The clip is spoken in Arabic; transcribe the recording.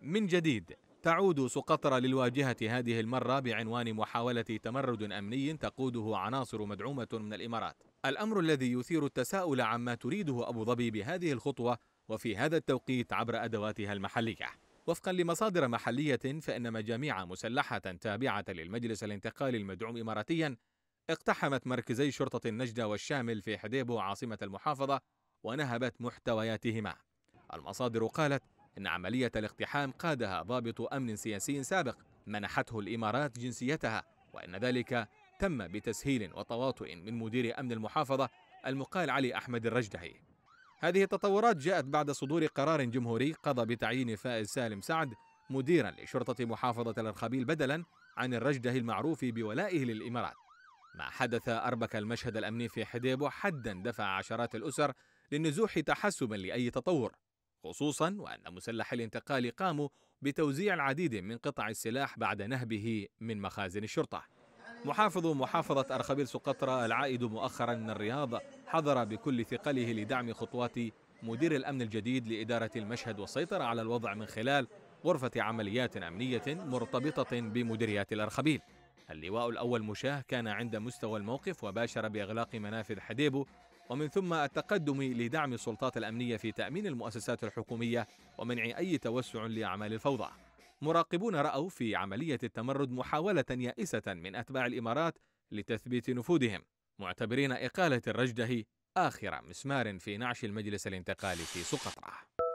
من جديد تعود سقطرى للواجهة هذه المرة بعنوان محاولة تمرد أمني تقوده عناصر مدعومة من الإمارات الأمر الذي يثير التساؤل عما تريده أبو ظبي بهذه الخطوة وفي هذا التوقيت عبر أدواتها المحلية وفقا لمصادر محلية فإن مجاميع مسلحة تابعة للمجلس الانتقالي المدعوم إماراتيا اقتحمت مركزي شرطة النجدة والشامل في حديبو عاصمة المحافظة ونهبت محتوياتهما المصادر قالت إن عملية الاقتحام قادها ضابط أمن سياسي سابق منحته الإمارات جنسيتها وإن ذلك تم بتسهيل وتواطؤ من مدير أمن المحافظة المقال علي أحمد الرجدهي هذه التطورات جاءت بعد صدور قرار جمهوري قضى بتعيين فائز سالم سعد مديرا لشرطة محافظة الأرخبيل بدلا عن الرجدهي المعروف بولائه للإمارات ما حدث أربك المشهد الأمني في حديبو حدا دفع عشرات الأسر للنزوح تحسبا لأي تطور خصوصا وأن مسلح الانتقال قاموا بتوزيع العديد من قطع السلاح بعد نهبه من مخازن الشرطة محافظ محافظة أرخبيل سقطرى العائد مؤخرا من الرياض حضر بكل ثقله لدعم خطوات مدير الأمن الجديد لإدارة المشهد والسيطرة على الوضع من خلال غرفة عمليات أمنية مرتبطة بمديريات الأرخبيل اللواء الأول مشاه كان عند مستوى الموقف وباشر بإغلاق منافذ حديبو ومن ثم التقدم لدعم السلطات الأمنية في تأمين المؤسسات الحكومية ومنع أي توسع لأعمال الفوضى مراقبون رأوا في عملية التمرد محاولة يائسة من أتباع الإمارات لتثبيت نفوذهم معتبرين إقالة الرجدة آخر مسمار في نعش المجلس الانتقالي في سقطرة